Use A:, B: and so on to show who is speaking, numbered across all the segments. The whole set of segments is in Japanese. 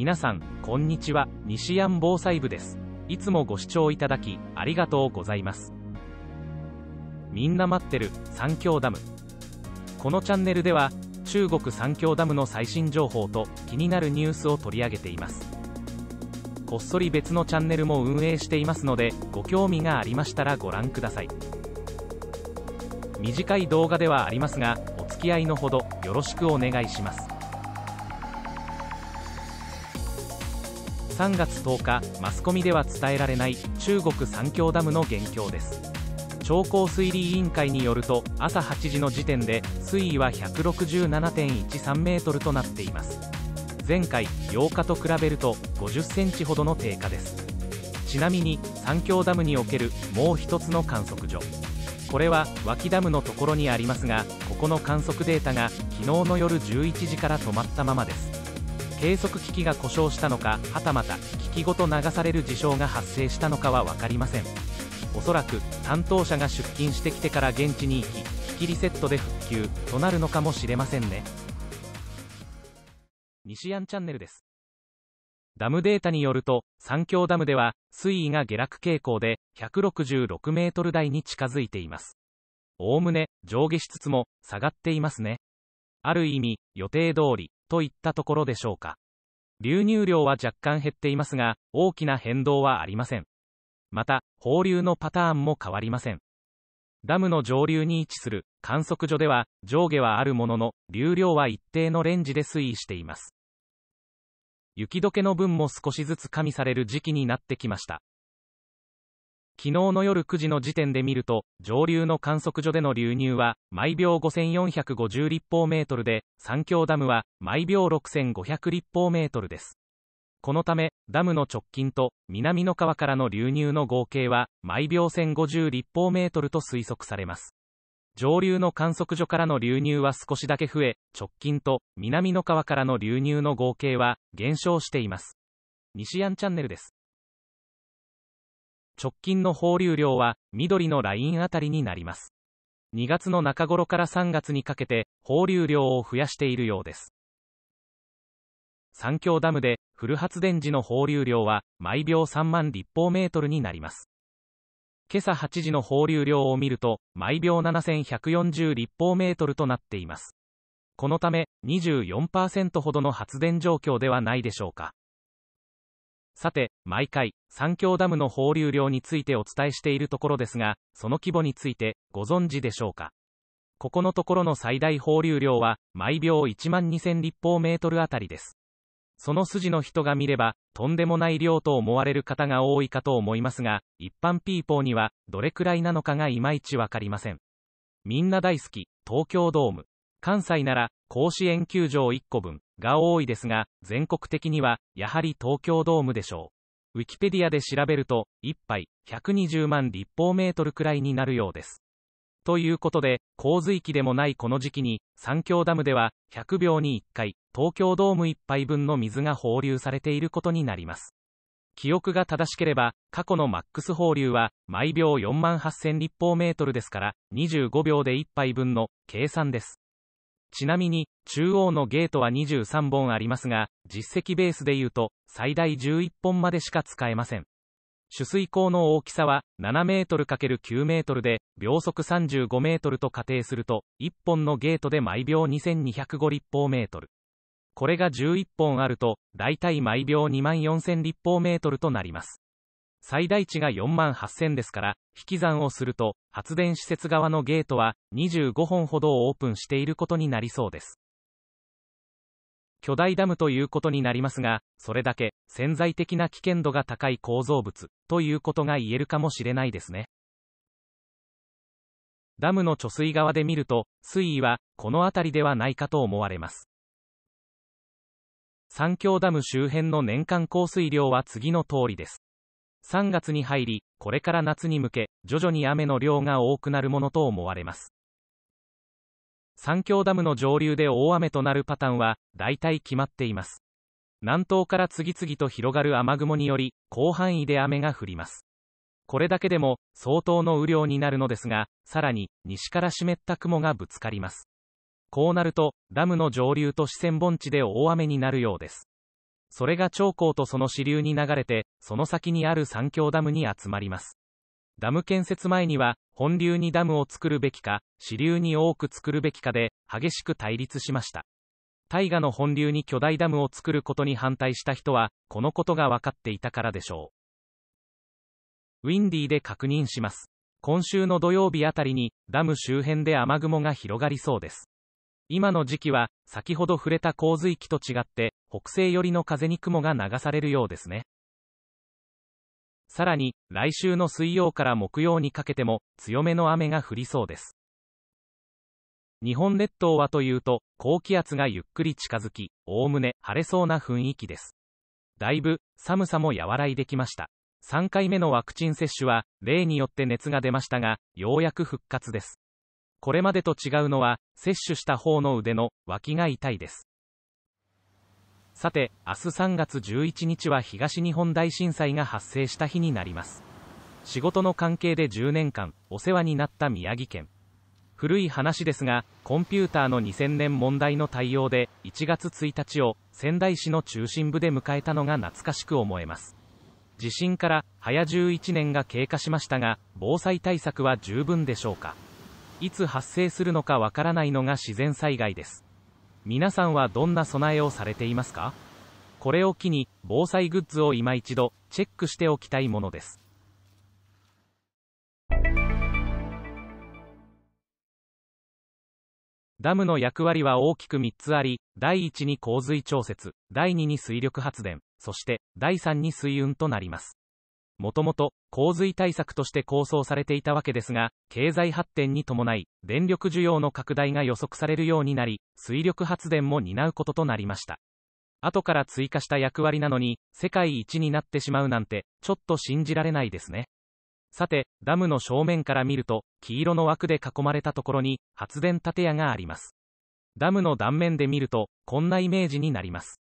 A: 皆さん、こんにちは、西安防災部です。いつもご視聴いただき、ありがとうございます。みんな待ってる、三峡ダム。このチャンネルでは、中国三峡ダムの最新情報と気になるニュースを取り上げています。こっそり別のチャンネルも運営していますので、ご興味がありましたらご覧ください。短い動画ではありますが、お付き合いのほどよろしくお願いします。3月10日マスコミでは伝えられない中国三峡ダムの現況です超高水利委員会によると朝8時の時点で水位は167.13メートルとなっています前回8日と比べると50センチほどの低下ですちなみに三峡ダムにおけるもう一つの観測所これは脇ダムのところにありますがここの観測データが昨日の夜11時から止まったままです計測機器が故障したのかはたまた機器ごと流される事象が発生したのかは分かりませんおそらく担当者が出勤してきてから現地に行き機器リセットで復旧となるのかもしれませんね西安チャンネルですダムデータによると、三峡ダムでは、水位が下落傾向で、166メートル台に近づいています。おおむね、上下しつつも、下がっていますね。ある意味、予定通り、といったところでしょうか。流入量は若干減っていますが、大きな変動はありません。また、放流のパターンも変わりません。ダムの上流に位置する観測所では上下はあるものの流量は一定のレンジで推移しています。雪解けの分も少しずつ加味される時期になってきました。昨日の夜9時の時点で見ると、上流の観測所での流入は、毎秒5450立方メートルで、三峡ダムは、毎秒6500立方メートルです。このため、ダムの直近と、南の川からの流入の合計は、毎秒1050立方メートルと推測されます。上流の観測所からの流入は少しだけ増え、直近と、南の川からの流入の合計は、減少しています。西安チャンネルです。直近の放流量は、緑のラインあたりになります。2月の中頃から3月にかけて、放流量を増やしているようです。三峡ダムで、フル発電時の放流量は、毎秒3万立方メートルになります。今朝8時の放流量を見ると、毎秒7140立方メートルとなっています。このため、24%ほどの発電状況ではないでしょうか。さて、毎回、三峡ダムの放流量についてお伝えしているところですが、その規模について、ご存知でしょうか。ここのところの最大放流量は、毎秒1万2000立方メートルあたりです。その筋の人が見れば、とんでもない量と思われる方が多いかと思いますが、一般ピーポーには、どれくらいなのかがいまいちわかりません。みんな大好き、東京ドーム。関西なら甲子園球場1個分が多いですが、全国的にはやはり東京ドームでしょう。ウィキペディアで調べると、1杯120万立方メートルくらいになるようです。ということで、洪水期でもないこの時期に、三峡ダムでは100秒に1回、東京ドーム1杯分の水が放流されていることになります。記憶が正しければ、過去のマックス放流は、毎秒4万8000立方メートルですから、25秒で1杯分の計算です。ちなみに、中央のゲートは23本ありますが、実績ベースでいうと、最大11本までしか使えません。取水口の大きさは7メートル ×9 メートルで、秒速35メートルと仮定すると、1本のゲートで毎秒2205立方メートル。これが11本あると、だいたい毎秒2万4000立方メートルとなります。最大値が4万8000ですから、引き算をすると、発電施設側のゲートは25本ほどオープンしていることになりそうです。巨大ダムということになりますが、それだけ潜在的な危険度が高い構造物ということが言えるかもしれないですね。ダムの貯水側で見ると、水位はこの辺りではないかと思われます。三峡ダム周辺の年間降水量は次の通りです。3月に入り、これから夏に向け、徐々に雨の量が多くなるものと思われます。三峡ダムの上流で大雨となるパターンは、大体決まっています。南東から次々と広がる雨雲により、広範囲で雨が降ります。これだけでも、相当の雨量になるのですが、さらに、西から湿った雲がぶつかります。こうなると、ダムの上流と四川盆地で大雨になるようです。それが長江とその支流に流れて、その先にある三峡ダムに集まります。ダム建設前には、本流にダムを作るべきか、支流に多く作るべきかで、激しく対立しました。大河の本流に巨大ダムを作ることに反対した人は、このことが分かっていたからでしょう。ウィンディーで確認します。今週の土曜日あたりに、ダム周辺で雨雲が広がりそうです。今の時期は、先ほど触れた洪水期と違って、北西寄りの風に雲が流されるようですね。さらに、来週の水曜から木曜にかけても、強めの雨が降りそうです。日本列島はというと、高気圧がゆっくり近づき、おおむね晴れそうな雰囲気です。だいぶ、寒さも和らいできました。3回目のワクチン接種は、例によって熱が出ましたが、ようやく復活です。これまでと違うのは、摂取した方の腕の脇が痛いです。さて、明日3月11日は東日本大震災が発生した日になります。仕事の関係で10年間、お世話になった宮城県。古い話ですが、コンピューターの2000年問題の対応で、1月1日を仙台市の中心部で迎えたのが懐かしく思えます。地震から早11年が経過しましたが、防災対策は十分でしょうか。いつ発生するのかわからないのが自然災害です皆さんはどんな備えをされていますかこれを機に防災グッズを今一度チェックしておきたいものですダムの役割は大きく3つあり、第1に洪水調節、第2に水力発電、そして第3に水運となります。もともと、洪水対策として構想されていたわけですが、経済発展に伴い、電力需要の拡大が予測されるようになり、水力発電も担うこととなりました。後から追加した役割なのに、世界一になってしまうなんて、ちょっと信じられないですね。さて、ダムの正面から見ると、黄色の枠で囲まれたところに、発電建屋があります。ダムの断面で見ると、こんなイメージになります。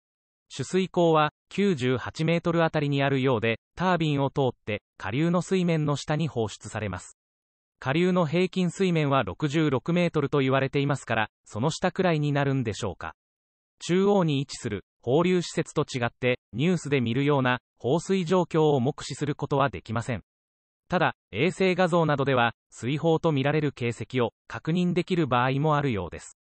A: 取水口は98メートルあたりにあるようで、タービンを通って下流の水面の下に放出されます。下流の平均水面は66メートルと言われていますから、その下くらいになるんでしょうか。中央に位置する放流施設と違って、ニュースで見るような放水状況を目視することはできません。ただ、衛星画像などでは、水泡とみられる形跡を確認できる場合もあるようです。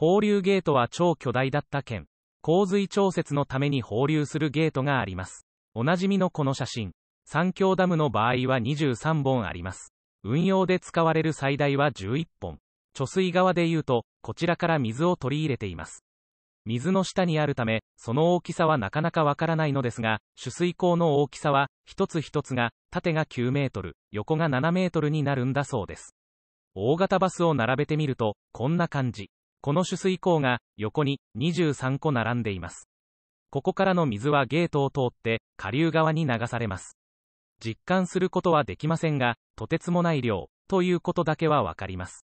A: 放流ゲートは超巨大だった県。洪水調節のために放流するゲートがあります。おなじみのこの写真。三峡ダムの場合は23本あります。運用で使われる最大は11本。貯水側で言うと、こちらから水を取り入れています。水の下にあるため、その大きさはなかなかわからないのですが、取水口の大きさは、一つ一つが、縦が9メートル、横が7メートルになるんだそうです。大型バスを並べてみると、こんな感じ。この取水口が横に23個並んでいます。ここからの水はゲートを通って下流側に流されます。実感することはできませんが、とてつもない量ということだけはわかります。